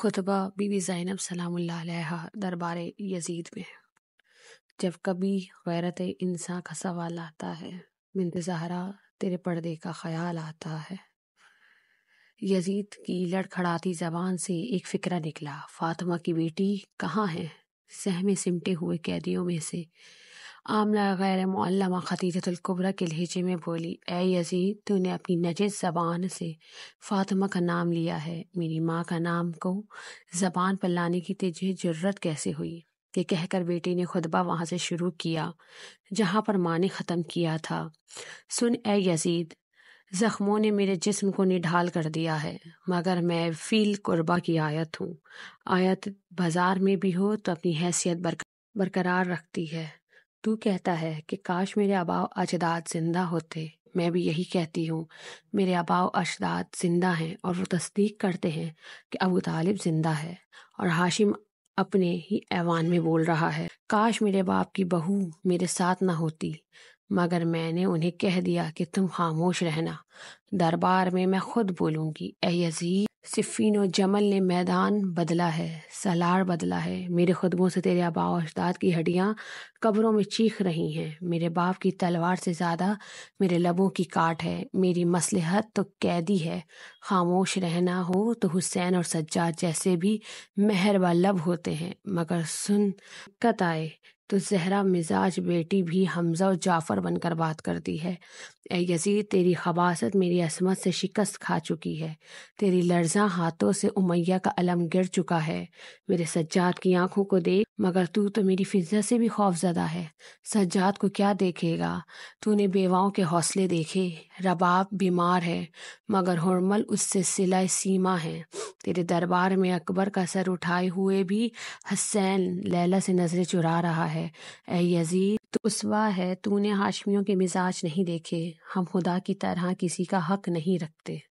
खुतबा बीबी ज़ैनब सलामुल्लाह दरबार यजीद में जब कभी गैरत इंसान का सवाल आता है मिनत जहरा तेरे पर्दे का ख्याल आता है यजीद की लड़खड़ाती जबान से एक फिक्रा निकला फातिमा की बेटी कहाँ है सहमे सिमटे हुए कैदियों में से आमला गैर मुअल्लमा खतीजतुल्कुबरा के लहजे में बोली ए यजीद तूने अपनी नजर ज़बान से फातिमा का नाम लिया है मेरी माँ का नाम को ज़बान पर लाने की तेजी जरूरत कैसे हुई ये कहकर बेटे ने खुतबा वहाँ से शुरू किया जहाँ पर माँ ने ख़त्म किया था सुन ए यजीद ज़ख्मों ने मेरे जिस्म को निढाल कर दिया है मगर मैं फील कुर्बा की आयत हूँ आयत बाज़ार में भी हो तो अपनी हैसियत बरकरार रखती है तू कहता है कि काश मेरे अबाव अजदाद जिंदा होते मैं भी यही कहती हूँ मेरे अबाव अजदाद जिंदा हैं और वो तस्दीक करते हैं कि अबू तालिब जिंदा है और हाशिम अपने ही ऐवान में बोल रहा है काश मेरे बाप की बहू मेरे साथ ना होती मगर मैंने उन्हें कह दिया कि तुम खामोश रहना दरबार में मैं खुद बोलूँगी ए यजीद सिफ़ीन और जमल ने मैदान बदला है सलार बदला है मेरे खुदबों से तेरे अबाव अजदाद की हड्डियाँ कब्रों में चीख रही हैं मेरे बाप की तलवार से ज़्यादा मेरे लबों की काट है मेरी मसलहत तो कैदी है खामोश रहना हो तो हुसैन और सज्जाद जैसे भी मेहरबा लब होते हैं मगर सुन कत आए तो जहरा मिजाज बेटी भी हमजा और जाफ़र बनकर बात करती है ए यजीद तेरी खबासत मेरी असमत से शिकस्त खा चुकी है तेरी लर्जा हाथों से उमैया का अलम गिर चुका है मेरे सज्जाद की आंखों को देख मगर तू तो मेरी फिजा से भी खौफजदा है सज्जाद को क्या देखेगा तूने बेवाओं के हौसले देखे रबाब बीमार है मगर हरमल उससे सिला सीमा है तेरे दरबार में अकबर का सर उठाए हुए भी हसैन लैला से नजरें चुरा रहा है ए यजीद तो उसवा है तूने हाशमियों के मिजाज नहीं देखे हम खुदा की तरह किसी का हक नहीं रखते